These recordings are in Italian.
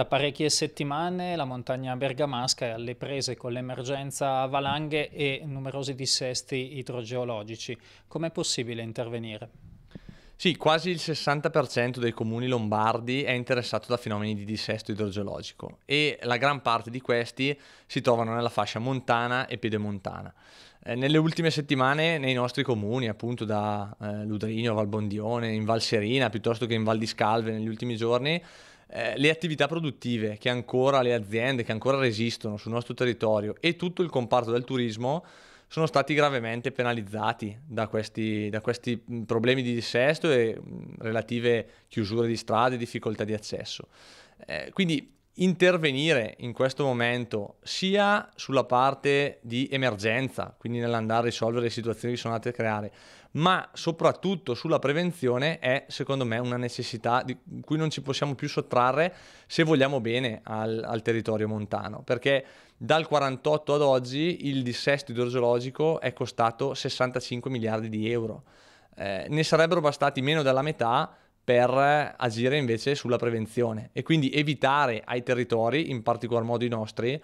Da parecchie settimane la montagna bergamasca è alle prese con l'emergenza valanghe e numerosi dissesti idrogeologici. Com'è possibile intervenire? Sì, quasi il 60% dei comuni lombardi è interessato da fenomeni di dissesto idrogeologico e la gran parte di questi si trovano nella fascia montana e piedemontana. Eh, nelle ultime settimane nei nostri comuni, appunto da eh, Ludrigno, Valbondione, in Valserina, piuttosto che in Val di Scalve negli ultimi giorni, eh, le attività produttive che ancora le aziende, che ancora resistono sul nostro territorio e tutto il comparto del turismo sono stati gravemente penalizzati da questi, da questi mm, problemi di dissesto e mm, relative chiusure di strade e difficoltà di accesso. Eh, quindi intervenire in questo momento sia sulla parte di emergenza, quindi nell'andare a risolvere le situazioni che sono andate a creare, ma soprattutto sulla prevenzione è secondo me una necessità di cui non ci possiamo più sottrarre se vogliamo bene al, al territorio montano, perché dal 48 ad oggi il dissesto idrogeologico è costato 65 miliardi di euro. Eh, ne sarebbero bastati meno della metà per agire invece sulla prevenzione e quindi evitare ai territori, in particolar modo i nostri,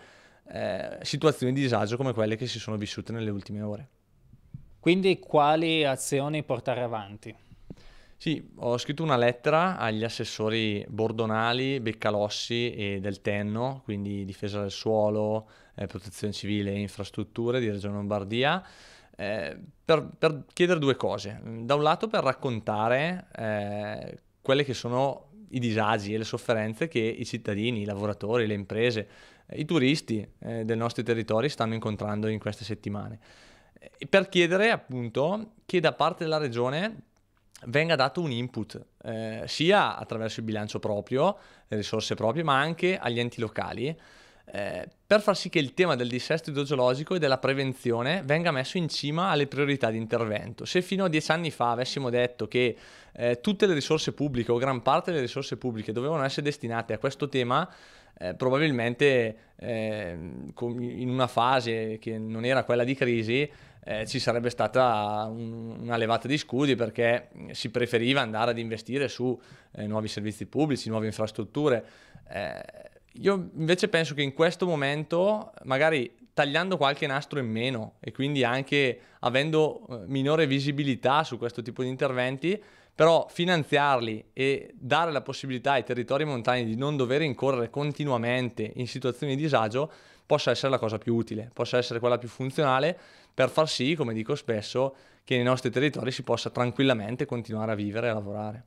eh, situazioni di disagio come quelle che si sono vissute nelle ultime ore. Quindi quali azioni portare avanti? Sì, ho scritto una lettera agli assessori Bordonali, Beccalossi e del Tenno, quindi difesa del suolo, eh, protezione civile e infrastrutture di Regione Lombardia, eh, per, per, chiedere due cose. Da un lato per raccontare eh, quelli che sono i disagi e le sofferenze che i cittadini, i lavoratori, le imprese, eh, i turisti eh, dei nostri territori stanno incontrando in queste settimane. E per chiedere appunto che da parte della regione venga dato un input eh, sia attraverso il bilancio proprio, le risorse proprie, ma anche agli enti locali eh, per far sì che il tema del dissesto idrogeologico e della prevenzione venga messo in cima alle priorità di intervento. Se fino a dieci anni fa avessimo detto che eh, tutte le risorse pubbliche o gran parte delle risorse pubbliche dovevano essere destinate a questo tema, eh, probabilmente ehm, in una fase che non era quella di crisi, eh, ci sarebbe stata un, una levata di scudi perché si preferiva andare ad investire su eh, nuovi servizi pubblici, nuove infrastrutture. Eh, io invece penso che in questo momento, magari tagliando qualche nastro in meno e quindi anche avendo eh, minore visibilità su questo tipo di interventi, però finanziarli e dare la possibilità ai territori montani di non dover incorrere continuamente in situazioni di disagio possa essere la cosa più utile, possa essere quella più funzionale per far sì, come dico spesso, che nei nostri territori si possa tranquillamente continuare a vivere e a lavorare.